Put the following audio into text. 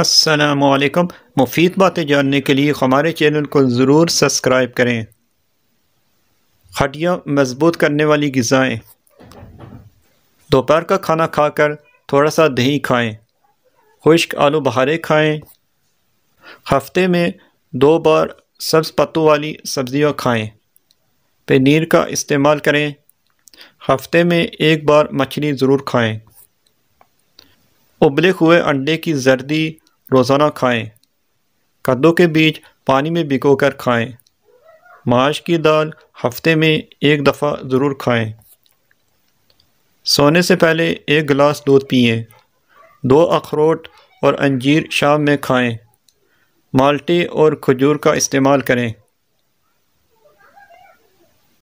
असलकम मुफीद बातें जानने के लिए हमारे चैनल को ज़रूर सब्सक्राइब करें हड्डियाँ मजबूत करने वाली गज़ाएँ दोपहर का खाना खाकर थोड़ा सा दही खाएं, खुश्क आलू बहारे खाएं, हफ्ते में दो बार सब्ज़ पत्तों वाली सब्ज़ियाँ खाएं, पनीर का इस्तेमाल करें हफ्ते में एक बार मछली ज़रूर खाएं। उबले हुए अंडे की जर्दी रोज़ाना खाएं कद्दू के बीज पानी में भिगो कर खाएँ माश की दाल हफ्ते में एक दफ़ा ज़रूर खाएं सोने से पहले एक गिलास दूध पिए दो अखरोट और अंजीर शाम में खाएं माल्टी और खजूर का इस्तेमाल करें